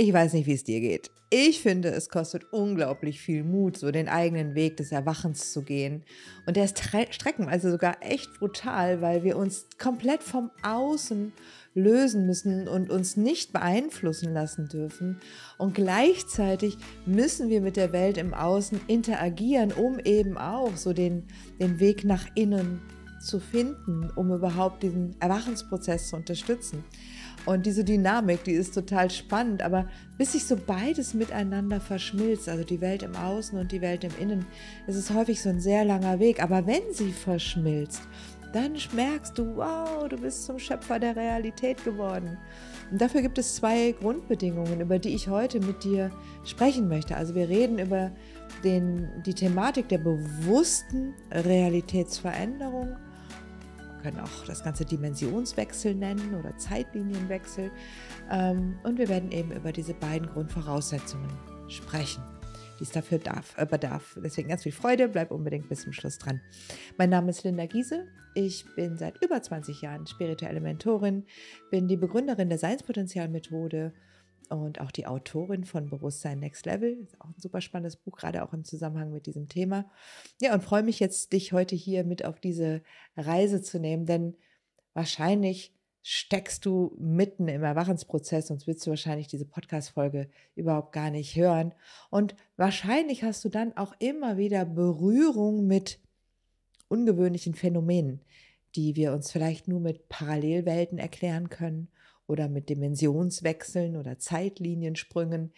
Ich weiß nicht, wie es dir geht. Ich finde, es kostet unglaublich viel Mut, so den eigenen Weg des Erwachens zu gehen. Und der ist streckenweise also sogar echt brutal, weil wir uns komplett vom Außen lösen müssen und uns nicht beeinflussen lassen dürfen. Und gleichzeitig müssen wir mit der Welt im Außen interagieren, um eben auch so den, den Weg nach innen zu finden, um überhaupt diesen Erwachensprozess zu unterstützen. Und diese Dynamik, die ist total spannend, aber bis sich so beides miteinander verschmilzt, also die Welt im Außen und die Welt im Innen, das ist häufig so ein sehr langer Weg. Aber wenn sie verschmilzt, dann merkst du, wow, du bist zum Schöpfer der Realität geworden. Und dafür gibt es zwei Grundbedingungen, über die ich heute mit dir sprechen möchte. Also wir reden über den, die Thematik der bewussten Realitätsveränderung können auch das Ganze Dimensionswechsel nennen oder Zeitlinienwechsel. Ähm, und wir werden eben über diese beiden Grundvoraussetzungen sprechen, die es dafür darf, äh, bedarf. Deswegen ganz viel Freude, bleib unbedingt bis zum Schluss dran. Mein Name ist Linda Giese. Ich bin seit über 20 Jahren spirituelle Mentorin, bin die Begründerin der Seinspotenzialmethode methode und auch die Autorin von Bewusstsein Next Level. Ist auch ein super spannendes Buch, gerade auch im Zusammenhang mit diesem Thema. Ja, und freue mich jetzt, dich heute hier mit auf diese Reise zu nehmen, denn wahrscheinlich steckst du mitten im Erwachensprozess, sonst willst du wahrscheinlich diese Podcast-Folge überhaupt gar nicht hören. Und wahrscheinlich hast du dann auch immer wieder Berührung mit ungewöhnlichen Phänomenen, die wir uns vielleicht nur mit Parallelwelten erklären können oder mit Dimensionswechseln oder Zeitliniensprüngen.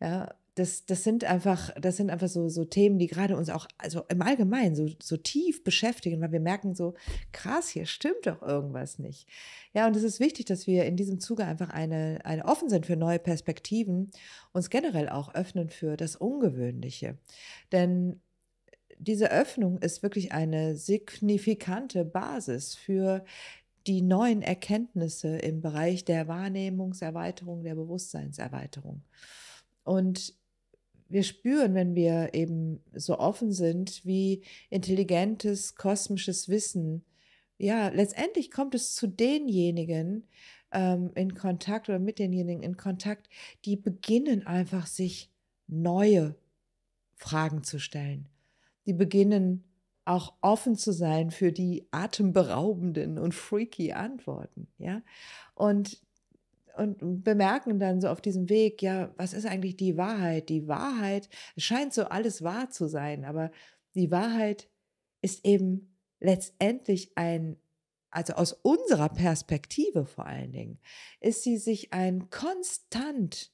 Ja, das, das sind einfach, das sind einfach so, so Themen, die gerade uns auch, also im Allgemeinen so, so tief beschäftigen, weil wir merken so, krass, hier stimmt doch irgendwas nicht. Ja, und es ist wichtig, dass wir in diesem Zuge einfach eine, eine offen sind für neue Perspektiven, uns generell auch öffnen für das Ungewöhnliche. Denn diese Öffnung ist wirklich eine signifikante Basis für die neuen Erkenntnisse im Bereich der Wahrnehmungserweiterung, der Bewusstseinserweiterung. Und wir spüren, wenn wir eben so offen sind, wie intelligentes kosmisches Wissen, ja, letztendlich kommt es zu denjenigen ähm, in Kontakt oder mit denjenigen in Kontakt, die beginnen einfach sich neue Fragen zu stellen. Die beginnen auch offen zu sein für die atemberaubenden und freaky Antworten, ja. Und, und bemerken dann so auf diesem Weg, ja, was ist eigentlich die Wahrheit? Die Wahrheit, es scheint so alles wahr zu sein, aber die Wahrheit ist eben letztendlich ein, also aus unserer Perspektive vor allen Dingen, ist sie sich ein konstant,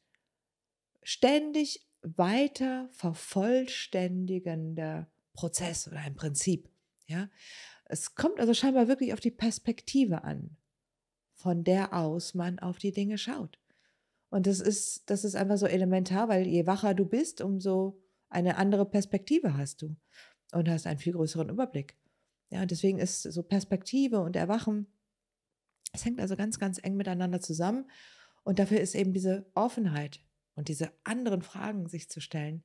ständig weiter vervollständigender Prozess oder ein Prinzip. Ja? Es kommt also scheinbar wirklich auf die Perspektive an, von der aus man auf die Dinge schaut. Und das ist, das ist einfach so elementar, weil je wacher du bist, umso eine andere Perspektive hast du und hast einen viel größeren Überblick. Ja, deswegen ist so Perspektive und Erwachen, es hängt also ganz, ganz eng miteinander zusammen. Und dafür ist eben diese Offenheit und diese anderen Fragen sich zu stellen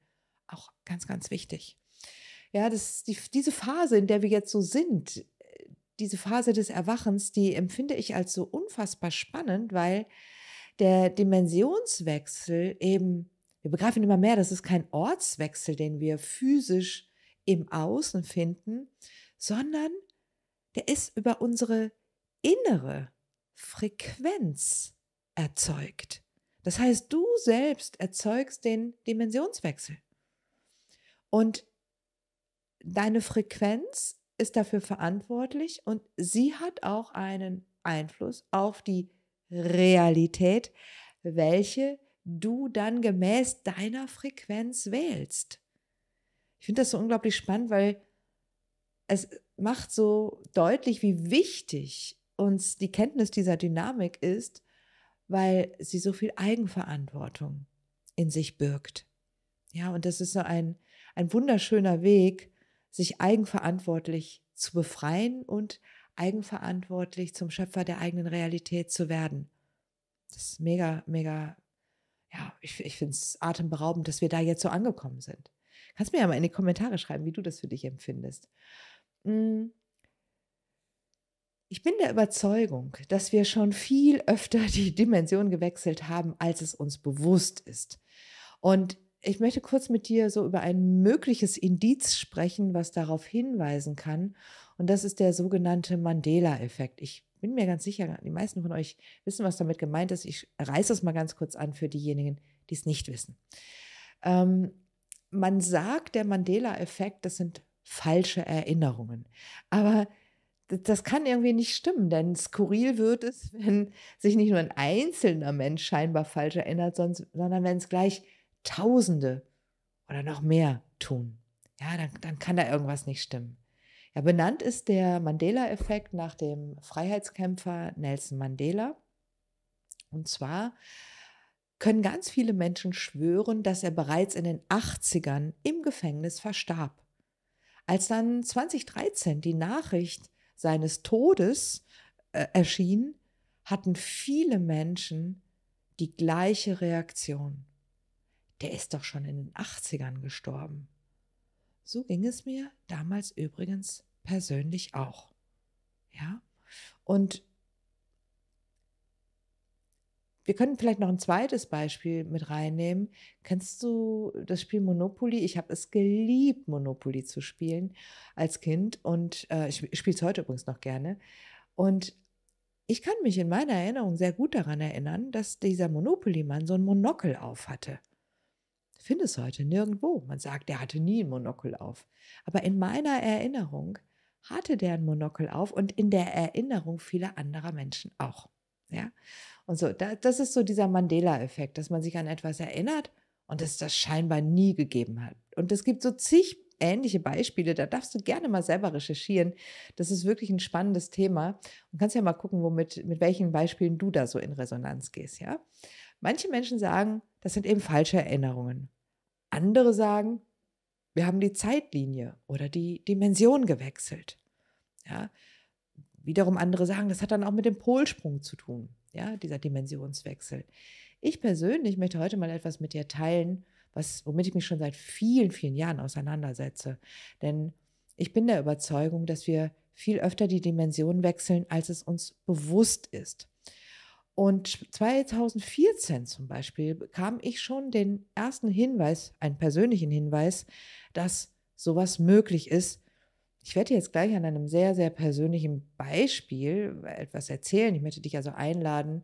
auch ganz, ganz wichtig. Ja, das, die, diese Phase, in der wir jetzt so sind, äh, diese Phase des Erwachens, die empfinde ich als so unfassbar spannend, weil der Dimensionswechsel eben, wir begreifen immer mehr, das ist kein Ortswechsel, den wir physisch im Außen finden, sondern der ist über unsere innere Frequenz erzeugt. Das heißt, du selbst erzeugst den Dimensionswechsel. Und deine Frequenz ist dafür verantwortlich und sie hat auch einen Einfluss auf die Realität, welche du dann gemäß deiner Frequenz wählst. Ich finde das so unglaublich spannend, weil es macht so deutlich, wie wichtig uns die Kenntnis dieser Dynamik ist, weil sie so viel Eigenverantwortung in sich birgt. Ja, und das ist so ein, ein wunderschöner Weg, sich eigenverantwortlich zu befreien und eigenverantwortlich zum Schöpfer der eigenen Realität zu werden. Das ist mega, mega, ja, ich, ich finde es atemberaubend, dass wir da jetzt so angekommen sind. Kannst mir ja mal in die Kommentare schreiben, wie du das für dich empfindest. Hm. Ich bin der Überzeugung, dass wir schon viel öfter die Dimension gewechselt haben, als es uns bewusst ist. Und ich möchte kurz mit dir so über ein mögliches Indiz sprechen, was darauf hinweisen kann. Und das ist der sogenannte Mandela-Effekt. Ich bin mir ganz sicher, die meisten von euch wissen, was damit gemeint ist. Ich reiße es mal ganz kurz an für diejenigen, die es nicht wissen. Ähm, man sagt, der Mandela-Effekt, das sind falsche Erinnerungen. Aber das kann irgendwie nicht stimmen, denn skurril wird es, wenn sich nicht nur ein einzelner Mensch scheinbar falsch erinnert, sondern wenn es gleich Tausende oder noch mehr tun. Ja, dann, dann kann da irgendwas nicht stimmen. Ja, benannt ist der Mandela-Effekt nach dem Freiheitskämpfer Nelson Mandela. Und zwar können ganz viele Menschen schwören, dass er bereits in den 80ern im Gefängnis verstarb. Als dann 2013 die Nachricht seines Todes äh, erschien, hatten viele Menschen die gleiche Reaktion der ist doch schon in den 80ern gestorben. So ging es mir damals übrigens persönlich auch. Ja, und wir können vielleicht noch ein zweites Beispiel mit reinnehmen. Kennst du das Spiel Monopoly? Ich habe es geliebt, Monopoly zu spielen als Kind und äh, ich spiele es heute übrigens noch gerne. Und ich kann mich in meiner Erinnerung sehr gut daran erinnern, dass dieser Monopoly-Mann so ein Monokel auf hatte finde es heute nirgendwo. Man sagt, der hatte nie ein Monokel auf. Aber in meiner Erinnerung hatte der ein Monokel auf und in der Erinnerung vieler anderer Menschen auch. Ja? Und so, das ist so dieser Mandela-Effekt, dass man sich an etwas erinnert und es das scheinbar nie gegeben hat. Und es gibt so zig ähnliche Beispiele, da darfst du gerne mal selber recherchieren. Das ist wirklich ein spannendes Thema und kannst ja mal gucken, womit, mit welchen Beispielen du da so in Resonanz gehst, ja. Manche Menschen sagen, das sind eben falsche Erinnerungen. Andere sagen, wir haben die Zeitlinie oder die Dimension gewechselt. Ja? Wiederum andere sagen, das hat dann auch mit dem Polsprung zu tun, ja, dieser Dimensionswechsel. Ich persönlich möchte heute mal etwas mit dir teilen, was, womit ich mich schon seit vielen, vielen Jahren auseinandersetze. Denn ich bin der Überzeugung, dass wir viel öfter die Dimension wechseln, als es uns bewusst ist. Und 2014 zum Beispiel bekam ich schon den ersten Hinweis, einen persönlichen Hinweis, dass sowas möglich ist. Ich werde jetzt gleich an einem sehr, sehr persönlichen Beispiel äh, etwas erzählen. Ich möchte dich also einladen,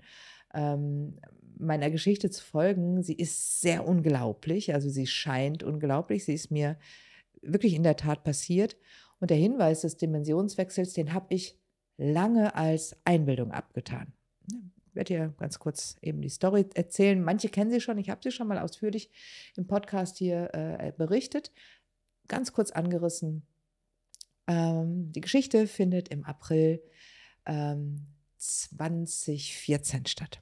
ähm, meiner Geschichte zu folgen. Sie ist sehr unglaublich, also sie scheint unglaublich. Sie ist mir wirklich in der Tat passiert. Und der Hinweis des Dimensionswechsels, den habe ich lange als Einbildung abgetan werde hier ganz kurz eben die Story erzählen. Manche kennen sie schon, ich habe sie schon mal ausführlich im Podcast hier äh, berichtet. Ganz kurz angerissen. Ähm, die Geschichte findet im April ähm, 2014 statt.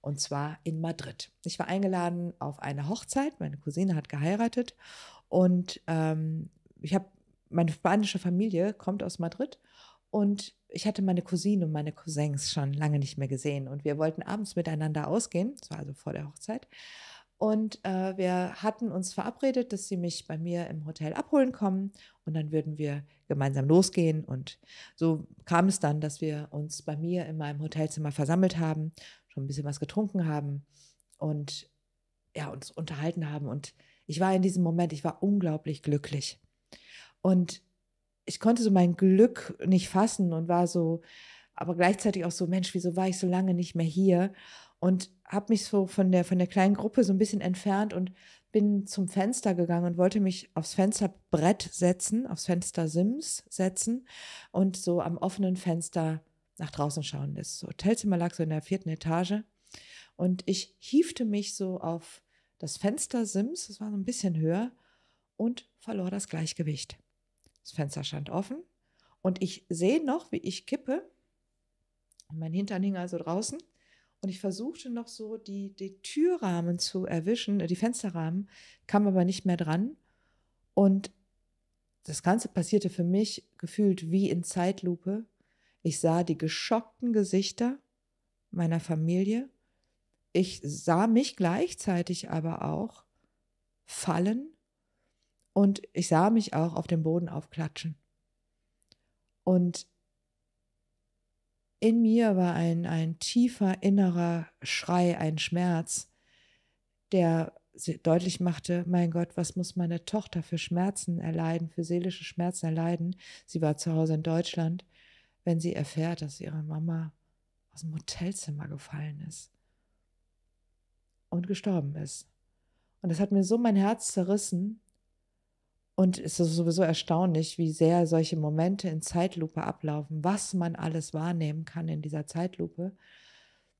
Und zwar in Madrid. Ich war eingeladen auf eine Hochzeit. Meine Cousine hat geheiratet. Und ähm, ich habe meine spanische Familie kommt aus Madrid und ich hatte meine Cousine und meine Cousins schon lange nicht mehr gesehen. Und wir wollten abends miteinander ausgehen. Das war also vor der Hochzeit. Und äh, wir hatten uns verabredet, dass sie mich bei mir im Hotel abholen kommen und dann würden wir gemeinsam losgehen. Und so kam es dann, dass wir uns bei mir in meinem Hotelzimmer versammelt haben, schon ein bisschen was getrunken haben und ja, uns unterhalten haben. Und ich war in diesem Moment, ich war unglaublich glücklich. Und ich konnte so mein Glück nicht fassen und war so, aber gleichzeitig auch so, Mensch, wieso war ich so lange nicht mehr hier? Und habe mich so von der, von der kleinen Gruppe so ein bisschen entfernt und bin zum Fenster gegangen und wollte mich aufs Fensterbrett setzen, aufs Fenster Sims setzen und so am offenen Fenster nach draußen schauen. Das Hotelzimmer lag so in der vierten Etage und ich hiefte mich so auf das Fenster Sims, das war so ein bisschen höher, und verlor das Gleichgewicht. Das Fenster stand offen und ich sehe noch, wie ich kippe. Mein Hintern hing also draußen und ich versuchte noch so die, die Türrahmen zu erwischen, äh, die Fensterrahmen, kam aber nicht mehr dran. Und das Ganze passierte für mich gefühlt wie in Zeitlupe. Ich sah die geschockten Gesichter meiner Familie. Ich sah mich gleichzeitig aber auch fallen und ich sah mich auch auf dem Boden aufklatschen. Und in mir war ein, ein tiefer innerer Schrei, ein Schmerz, der deutlich machte, mein Gott, was muss meine Tochter für Schmerzen erleiden, für seelische Schmerzen erleiden? Sie war zu Hause in Deutschland, wenn sie erfährt, dass ihre Mama aus dem Hotelzimmer gefallen ist und gestorben ist. Und das hat mir so mein Herz zerrissen, und es ist sowieso erstaunlich, wie sehr solche Momente in Zeitlupe ablaufen, was man alles wahrnehmen kann in dieser Zeitlupe.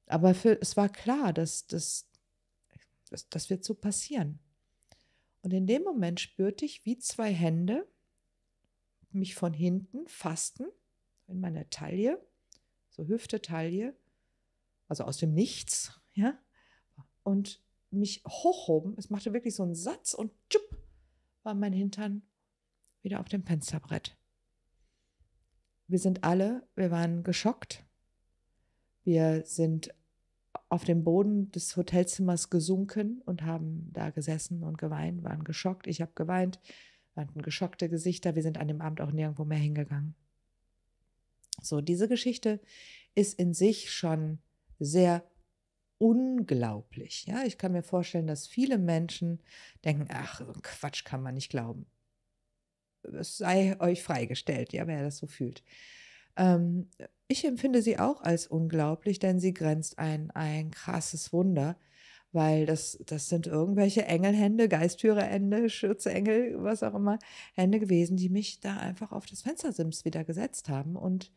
Aber für, es war klar, dass, dass, dass das wird so passieren. Und in dem Moment spürte ich, wie zwei Hände mich von hinten fassten, in meiner Taille, so Hüfte, Taille, also aus dem Nichts, ja, und mich hochhoben. Es machte wirklich so einen Satz und tschupp, war mein Hintern wieder auf dem Fensterbrett. Wir sind alle, wir waren geschockt. Wir sind auf dem Boden des Hotelzimmers gesunken und haben da gesessen und geweint, waren geschockt. Ich habe geweint, waren geschockte Gesichter. Wir sind an dem Abend auch nirgendwo mehr hingegangen. So, diese Geschichte ist in sich schon sehr unglaublich. Ja, ich kann mir vorstellen, dass viele Menschen denken, ach, Quatsch kann man nicht glauben. Es sei euch freigestellt, ja, wer das so fühlt. Ähm, ich empfinde sie auch als unglaublich, denn sie grenzt ein, ein krasses Wunder, weil das, das sind irgendwelche Engelhände, Geistführerhände, Schürzengel, was auch immer, Hände gewesen, die mich da einfach auf das Fenstersims wieder gesetzt haben und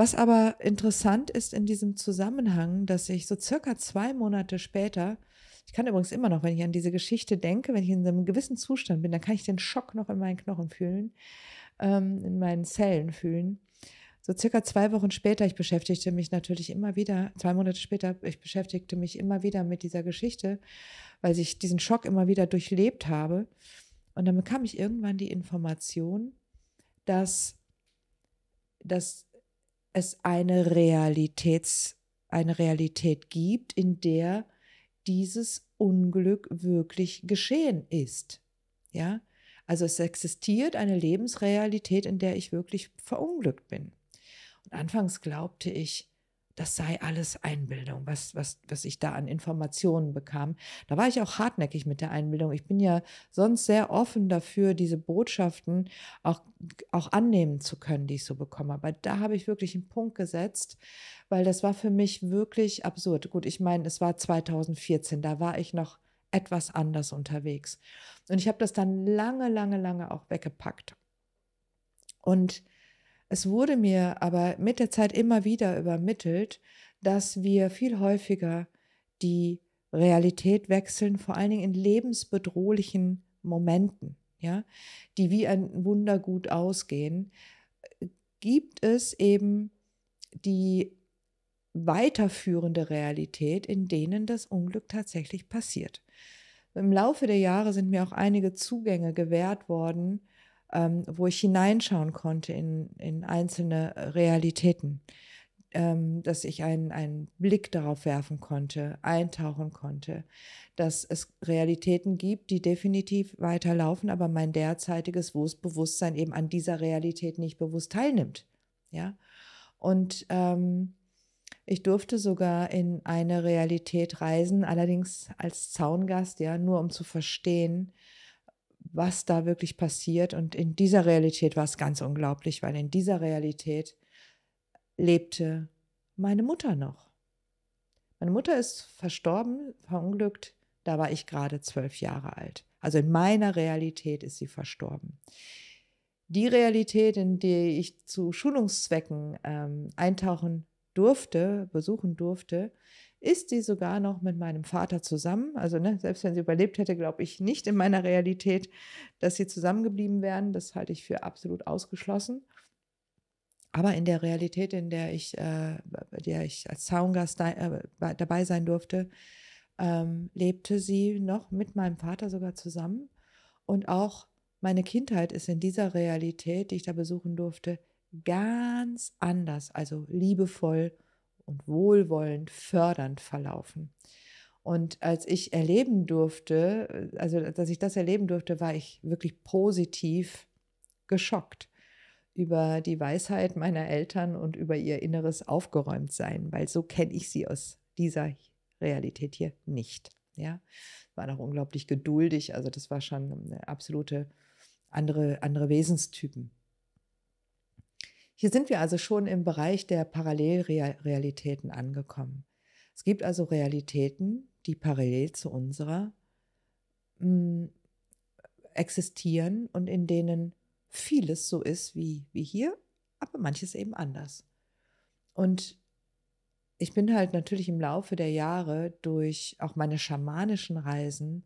was aber interessant ist in diesem Zusammenhang, dass ich so circa zwei Monate später, ich kann übrigens immer noch, wenn ich an diese Geschichte denke, wenn ich in einem gewissen Zustand bin, dann kann ich den Schock noch in meinen Knochen fühlen, ähm, in meinen Zellen fühlen. So circa zwei Wochen später, ich beschäftigte mich natürlich immer wieder, zwei Monate später, ich beschäftigte mich immer wieder mit dieser Geschichte, weil ich diesen Schock immer wieder durchlebt habe. Und dann bekam ich irgendwann die Information, dass, dass es eine Realitäts, eine Realität gibt, in der dieses Unglück wirklich geschehen ist. Ja, also es existiert eine Lebensrealität, in der ich wirklich verunglückt bin. Und anfangs glaubte ich, das sei alles Einbildung, was, was, was ich da an Informationen bekam. Da war ich auch hartnäckig mit der Einbildung. Ich bin ja sonst sehr offen dafür, diese Botschaften auch, auch annehmen zu können, die ich so bekomme. Aber da habe ich wirklich einen Punkt gesetzt, weil das war für mich wirklich absurd. Gut, ich meine, es war 2014, da war ich noch etwas anders unterwegs. Und ich habe das dann lange, lange, lange auch weggepackt. Und es wurde mir aber mit der Zeit immer wieder übermittelt, dass wir viel häufiger die Realität wechseln, vor allen Dingen in lebensbedrohlichen Momenten, ja, die wie ein Wundergut ausgehen, gibt es eben die weiterführende Realität, in denen das Unglück tatsächlich passiert. Im Laufe der Jahre sind mir auch einige Zugänge gewährt worden ähm, wo ich hineinschauen konnte in, in einzelne äh, Realitäten, ähm, dass ich einen, einen Blick darauf werfen konnte, eintauchen konnte, dass es Realitäten gibt, die definitiv weiterlaufen, aber mein derzeitiges Bewusstsein eben an dieser Realität nicht bewusst teilnimmt. Ja? Und ähm, ich durfte sogar in eine Realität reisen, allerdings als Zaungast, ja, nur um zu verstehen, was da wirklich passiert. Und in dieser Realität war es ganz unglaublich, weil in dieser Realität lebte meine Mutter noch. Meine Mutter ist verstorben, verunglückt, da war ich gerade zwölf Jahre alt. Also in meiner Realität ist sie verstorben. Die Realität, in die ich zu Schulungszwecken ähm, eintauchen durfte, besuchen durfte, ist sie sogar noch mit meinem Vater zusammen. Also ne, selbst wenn sie überlebt hätte, glaube ich nicht in meiner Realität, dass sie zusammengeblieben wären. Das halte ich für absolut ausgeschlossen. Aber in der Realität, in der ich, äh, der ich als Zaungast äh, dabei sein durfte, ähm, lebte sie noch mit meinem Vater sogar zusammen. Und auch meine Kindheit ist in dieser Realität, die ich da besuchen durfte, ganz anders, also liebevoll und wohlwollend fördernd verlaufen. Und als ich erleben durfte, äh, also dass ich das erleben durfte, war ich wirklich positiv geschockt über die Weisheit meiner Eltern und über ihr inneres Aufgeräumtsein, weil so kenne ich sie aus dieser Realität hier nicht. Ja, war noch unglaublich geduldig, also das war schon eine äh, absolute andere, andere Wesenstypen. Hier sind wir also schon im Bereich der Parallelrealitäten angekommen. Es gibt also Realitäten, die parallel zu unserer mh, hm, existieren und in denen vieles so ist wie, wie hier, aber manches eben anders. Und ich bin halt natürlich im Laufe der Jahre durch auch meine schamanischen Reisen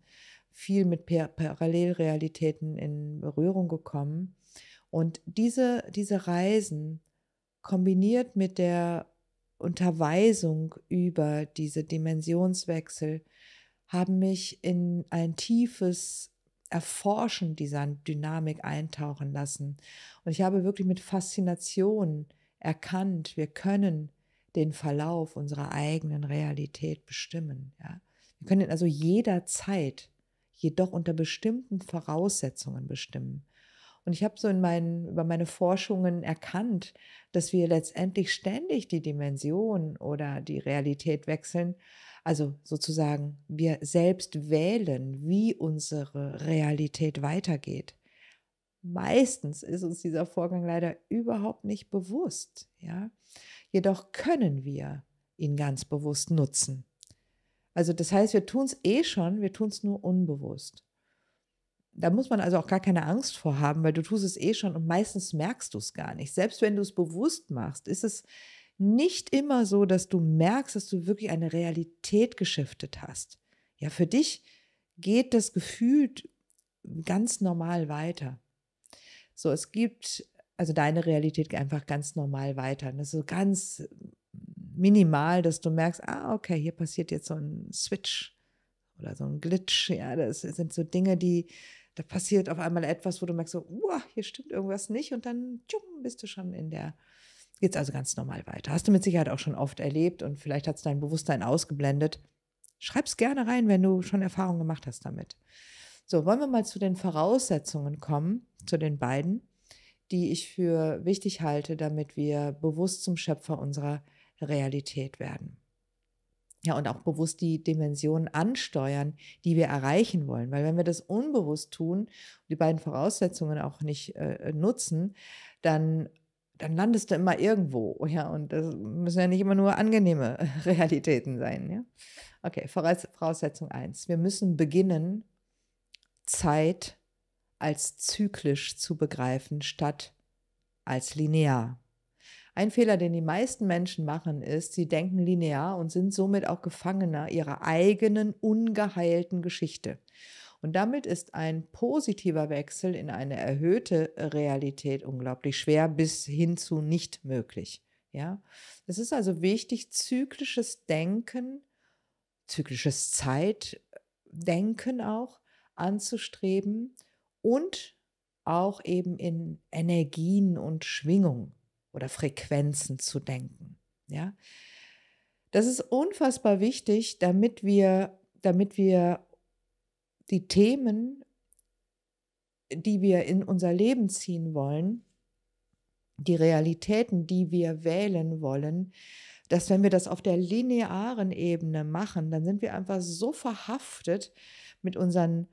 viel mit Parallelrealitäten in Berührung gekommen und diese, diese Reisen kombiniert mit der Unterweisung über diese Dimensionswechsel haben mich in ein tiefes Erforschen dieser Dynamik eintauchen lassen. Und ich habe wirklich mit Faszination erkannt, wir können den Verlauf unserer eigenen Realität bestimmen. Ja. Wir können ihn also jederzeit, jedoch unter bestimmten Voraussetzungen bestimmen. Und ich habe so in meinen, über meine Forschungen erkannt, dass wir letztendlich ständig die Dimension oder die Realität wechseln. Also sozusagen, wir selbst wählen, wie unsere Realität weitergeht. Meistens ist uns dieser Vorgang leider überhaupt nicht bewusst. Ja? Jedoch können wir ihn ganz bewusst nutzen. Also das heißt, wir tun es eh schon, wir tun es nur unbewusst da muss man also auch gar keine Angst vor haben, weil du tust es eh schon und meistens merkst du es gar nicht. Selbst wenn du es bewusst machst, ist es nicht immer so, dass du merkst, dass du wirklich eine Realität geschiftet hast. Ja, für dich geht das gefühlt ganz normal weiter. So, es gibt also deine Realität einfach ganz normal weiter. Und das ist so ganz minimal, dass du merkst, ah, okay, hier passiert jetzt so ein Switch oder so ein Glitch. Ja, das sind so Dinge, die da passiert auf einmal etwas, wo du merkst, so, uh, hier stimmt irgendwas nicht und dann tschum, bist du schon in der, geht's also ganz normal weiter. Hast du mit Sicherheit auch schon oft erlebt und vielleicht hat es dein Bewusstsein ausgeblendet. Schreib es gerne rein, wenn du schon Erfahrungen gemacht hast damit. So, wollen wir mal zu den Voraussetzungen kommen, zu den beiden, die ich für wichtig halte, damit wir bewusst zum Schöpfer unserer Realität werden. Ja, und auch bewusst die Dimensionen ansteuern, die wir erreichen wollen. Weil wenn wir das unbewusst tun, die beiden Voraussetzungen auch nicht äh, nutzen, dann dann landest du immer irgendwo, ja, und das müssen ja nicht immer nur angenehme äh, Realitäten sein, ja. Okay, Voraus Voraussetzung 1. Wir müssen beginnen, Zeit als zyklisch zu begreifen, statt als linear. Ein Fehler, den die meisten Menschen machen, ist, sie denken linear und sind somit auch Gefangener ihrer eigenen ungeheilten Geschichte. Und damit ist ein positiver Wechsel in eine erhöhte Realität unglaublich schwer bis hin zu nicht möglich. Ja, es ist also wichtig, zyklisches Denken, zyklisches Zeitdenken auch anzustreben und auch eben in Energien und Schwingungen oder Frequenzen zu denken. Ja? Das ist unfassbar wichtig, damit wir, damit wir die Themen, die wir in unser Leben ziehen wollen, die Realitäten, die wir wählen wollen, dass wenn wir das auf der linearen Ebene machen, dann sind wir einfach so verhaftet mit unseren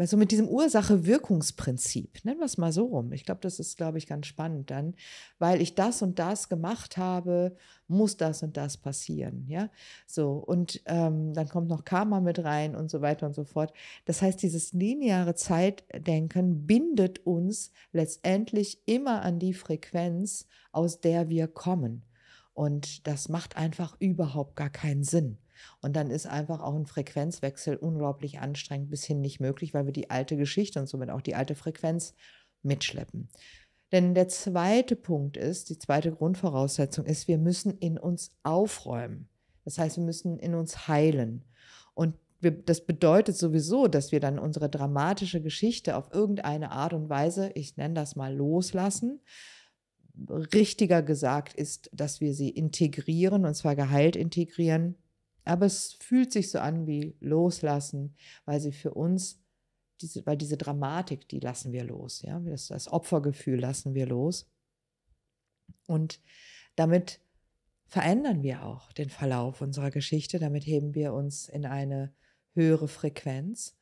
also mit diesem Ursache-Wirkungsprinzip, nennen wir es mal so rum. Ich glaube, das ist, glaube ich, ganz spannend dann, weil ich das und das gemacht habe, muss das und das passieren, ja. So, und ähm, dann kommt noch Karma mit rein und so weiter und so fort. Das heißt, dieses lineare Zeitdenken bindet uns letztendlich immer an die Frequenz, aus der wir kommen. Und das macht einfach überhaupt gar keinen Sinn. Und dann ist einfach auch ein Frequenzwechsel unglaublich anstrengend bis hin nicht möglich, weil wir die alte Geschichte und somit auch die alte Frequenz mitschleppen. Denn der zweite Punkt ist, die zweite Grundvoraussetzung ist, wir müssen in uns aufräumen. Das heißt, wir müssen in uns heilen. Und wir, das bedeutet sowieso, dass wir dann unsere dramatische Geschichte auf irgendeine Art und Weise, ich nenne das mal, loslassen. Richtiger gesagt ist, dass wir sie integrieren, und zwar geheilt integrieren, aber es fühlt sich so an wie loslassen, weil sie für uns, diese, weil diese Dramatik, die lassen wir los. Ja? Das, das Opfergefühl lassen wir los. Und damit verändern wir auch den Verlauf unserer Geschichte. Damit heben wir uns in eine höhere Frequenz.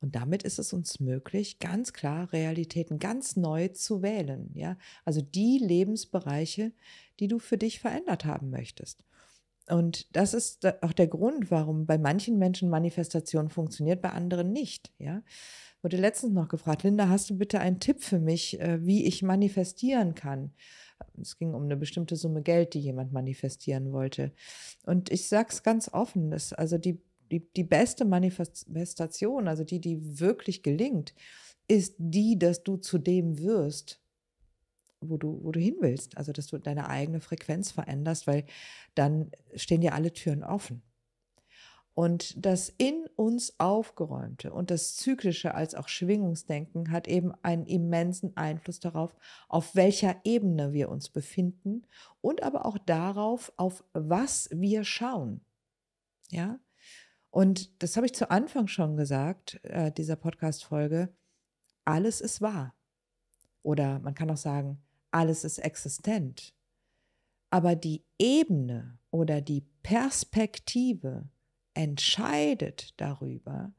Und damit ist es uns möglich, ganz klar Realitäten ganz neu zu wählen. Ja? Also die Lebensbereiche, die du für dich verändert haben möchtest. Und das ist auch der Grund, warum bei manchen Menschen Manifestation funktioniert, bei anderen nicht. Ja? Wurde letztens noch gefragt, Linda, hast du bitte einen Tipp für mich, äh, wie ich manifestieren kann? Es ging um eine bestimmte Summe Geld, die jemand manifestieren wollte. Und ich sage es ganz offen, dass also die, die, die beste Manifestation, also die, die wirklich gelingt, ist die, dass du zu dem wirst, wo du, wo du hin willst. Also, dass du deine eigene Frequenz veränderst, weil dann stehen dir alle Türen offen. Und das in uns aufgeräumte und das zyklische als auch Schwingungsdenken hat eben einen immensen Einfluss darauf, auf welcher Ebene wir uns befinden und aber auch darauf, auf was wir schauen. Ja? Und das habe ich zu Anfang schon gesagt, äh, dieser Podcast-Folge. Alles ist wahr. Oder man kann auch sagen, alles ist existent. Aber die Ebene oder die Perspektive entscheidet darüber,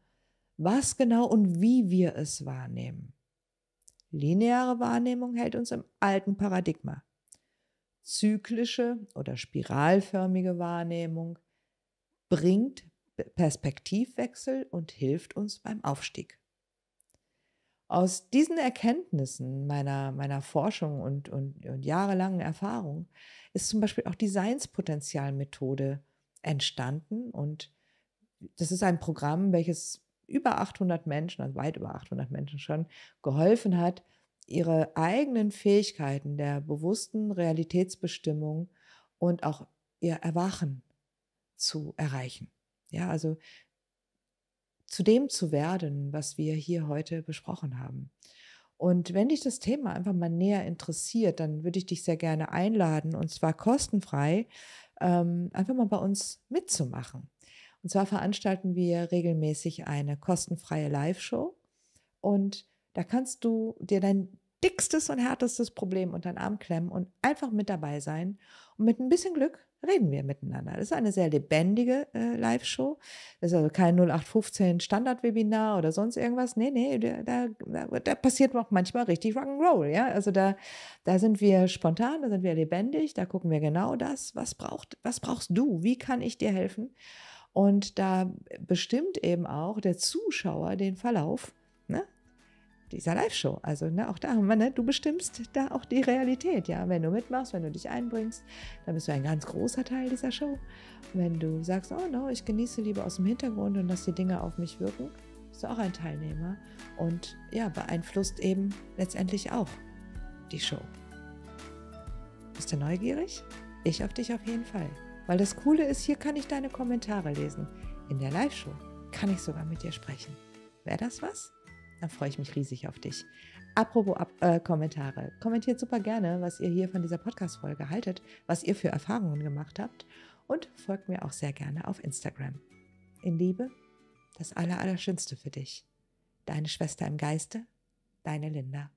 was genau und wie wir es wahrnehmen. Lineare Wahrnehmung hält uns im alten Paradigma. Zyklische oder spiralförmige Wahrnehmung bringt Perspektivwechsel und hilft uns beim Aufstieg aus diesen Erkenntnissen meiner, meiner Forschung und, und, und jahrelangen Erfahrung ist zum Beispiel auch die Seinspotenzialmethode entstanden. Und das ist ein Programm, welches über 800 Menschen, also weit über 800 Menschen schon, geholfen hat, ihre eigenen Fähigkeiten der bewussten Realitätsbestimmung und auch ihr Erwachen zu erreichen. Ja, also zu dem zu werden, was wir hier heute besprochen haben. Und wenn dich das Thema einfach mal näher interessiert, dann würde ich dich sehr gerne einladen, und zwar kostenfrei, ähm, einfach mal bei uns mitzumachen. Und zwar veranstalten wir regelmäßig eine kostenfreie Live-Show. Und da kannst du dir dein dickstes und härtestes Problem unter den Arm klemmen und einfach mit dabei sein. Und mit ein bisschen Glück reden wir miteinander. Das ist eine sehr lebendige äh, Live-Show. Das ist also kein 0815 Standard-Webinar oder sonst irgendwas. Nee, nee, da, da, da passiert auch manchmal richtig Rock'n'Roll. Ja? Also da, da sind wir spontan, da sind wir lebendig, da gucken wir genau das, was, braucht, was brauchst du, wie kann ich dir helfen? Und da bestimmt eben auch der Zuschauer den Verlauf. Ne? dieser Live-Show. Also ne, auch da haben wir, ne, du bestimmst da auch die Realität. Ja, wenn du mitmachst, wenn du dich einbringst, dann bist du ein ganz großer Teil dieser Show. Wenn du sagst, oh no, ich genieße lieber aus dem Hintergrund und dass die Dinge auf mich wirken, bist du auch ein Teilnehmer und ja beeinflusst eben letztendlich auch die Show. Bist du neugierig? Ich auf dich auf jeden Fall. Weil das Coole ist, hier kann ich deine Kommentare lesen. In der Live-Show kann ich sogar mit dir sprechen. Wäre das was? dann freue ich mich riesig auf dich. Apropos Ab äh, Kommentare. Kommentiert super gerne, was ihr hier von dieser Podcast-Folge haltet, was ihr für Erfahrungen gemacht habt und folgt mir auch sehr gerne auf Instagram. In Liebe, das Allerallerschönste für dich. Deine Schwester im Geiste, deine Linda.